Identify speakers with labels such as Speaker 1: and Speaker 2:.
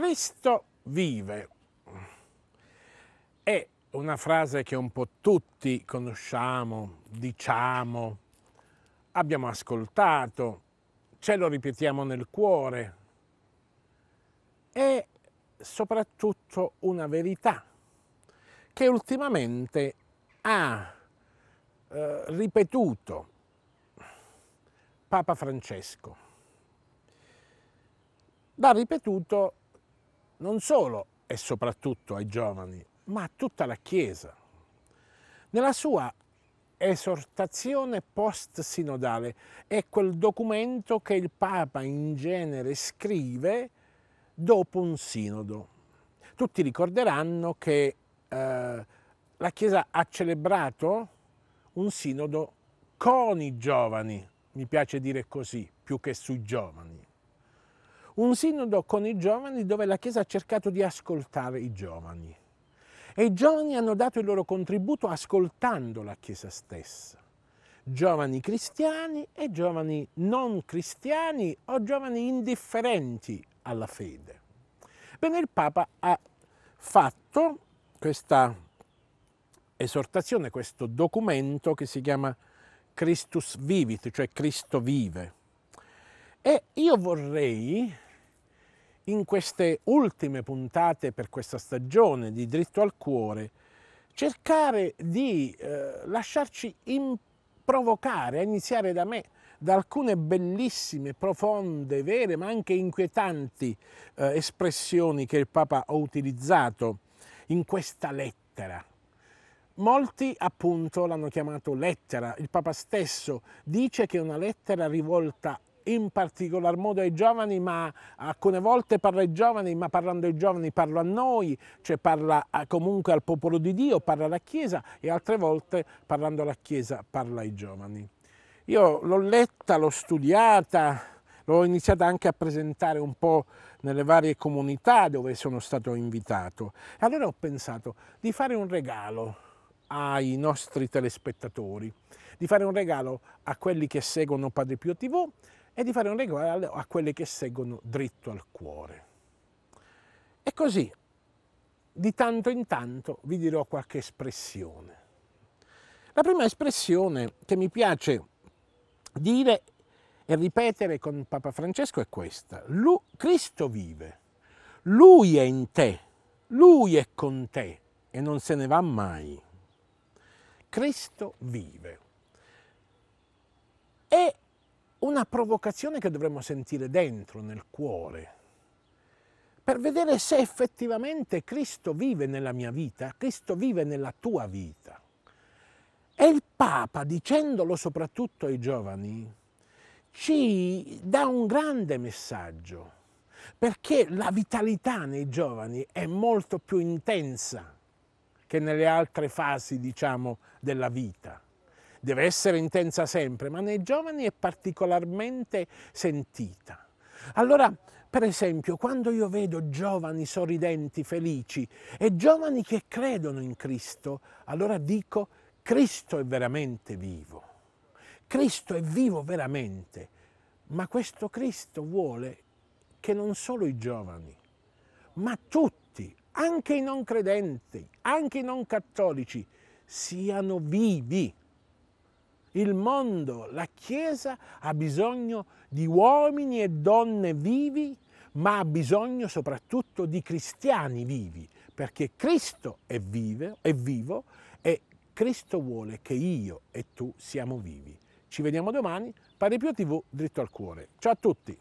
Speaker 1: Cristo vive. È una frase che un po' tutti conosciamo, diciamo, abbiamo ascoltato, ce lo ripetiamo nel cuore. È soprattutto una verità che ultimamente ha eh, ripetuto Papa Francesco. L'ha ripetuto non solo e soprattutto ai giovani, ma a tutta la Chiesa. Nella sua esortazione post-sinodale è quel documento che il Papa in genere scrive dopo un sinodo. Tutti ricorderanno che eh, la Chiesa ha celebrato un sinodo con i giovani, mi piace dire così, più che sui giovani un sinodo con i giovani dove la Chiesa ha cercato di ascoltare i giovani. E i giovani hanno dato il loro contributo ascoltando la Chiesa stessa. Giovani cristiani e giovani non cristiani o giovani indifferenti alla fede. Bene, il Papa ha fatto questa esortazione, questo documento che si chiama Christus Vivit, cioè Cristo vive e io vorrei, in queste ultime puntate per questa stagione di Dritto al Cuore, cercare di eh, lasciarci provocare, a iniziare da me, da alcune bellissime, profonde, vere, ma anche inquietanti eh, espressioni che il Papa ha utilizzato in questa lettera. Molti appunto l'hanno chiamato lettera, il Papa stesso dice che è una lettera rivolta in particolar modo ai giovani, ma alcune volte parla ai giovani, ma parlando ai giovani parla a noi, cioè parla comunque al popolo di Dio, parla alla Chiesa e altre volte parlando alla Chiesa parla ai giovani. Io l'ho letta, l'ho studiata, l'ho iniziata anche a presentare un po' nelle varie comunità dove sono stato invitato. Allora ho pensato di fare un regalo ai nostri telespettatori, di fare un regalo a quelli che seguono Padre Pio TV, e di fare un regalo a quelle che seguono dritto al cuore. E così, di tanto in tanto, vi dirò qualche espressione. La prima espressione che mi piace dire e ripetere con Papa Francesco è questa. Lui, Cristo vive, Lui è in te, Lui è con te e non se ne va mai. Cristo vive una provocazione che dovremmo sentire dentro, nel cuore, per vedere se effettivamente Cristo vive nella mia vita, Cristo vive nella tua vita. E il Papa, dicendolo soprattutto ai giovani, ci dà un grande messaggio, perché la vitalità nei giovani è molto più intensa che nelle altre fasi, diciamo, della vita deve essere intensa sempre, ma nei giovani è particolarmente sentita. Allora, per esempio, quando io vedo giovani sorridenti, felici e giovani che credono in Cristo, allora dico Cristo è veramente vivo. Cristo è vivo veramente, ma questo Cristo vuole che non solo i giovani, ma tutti, anche i non credenti, anche i non cattolici, siano vivi il mondo, la Chiesa ha bisogno di uomini e donne vivi, ma ha bisogno soprattutto di cristiani vivi, perché Cristo è, vive, è vivo e Cristo vuole che io e tu siamo vivi. Ci vediamo domani, Padre Pio TV, dritto al cuore. Ciao a tutti!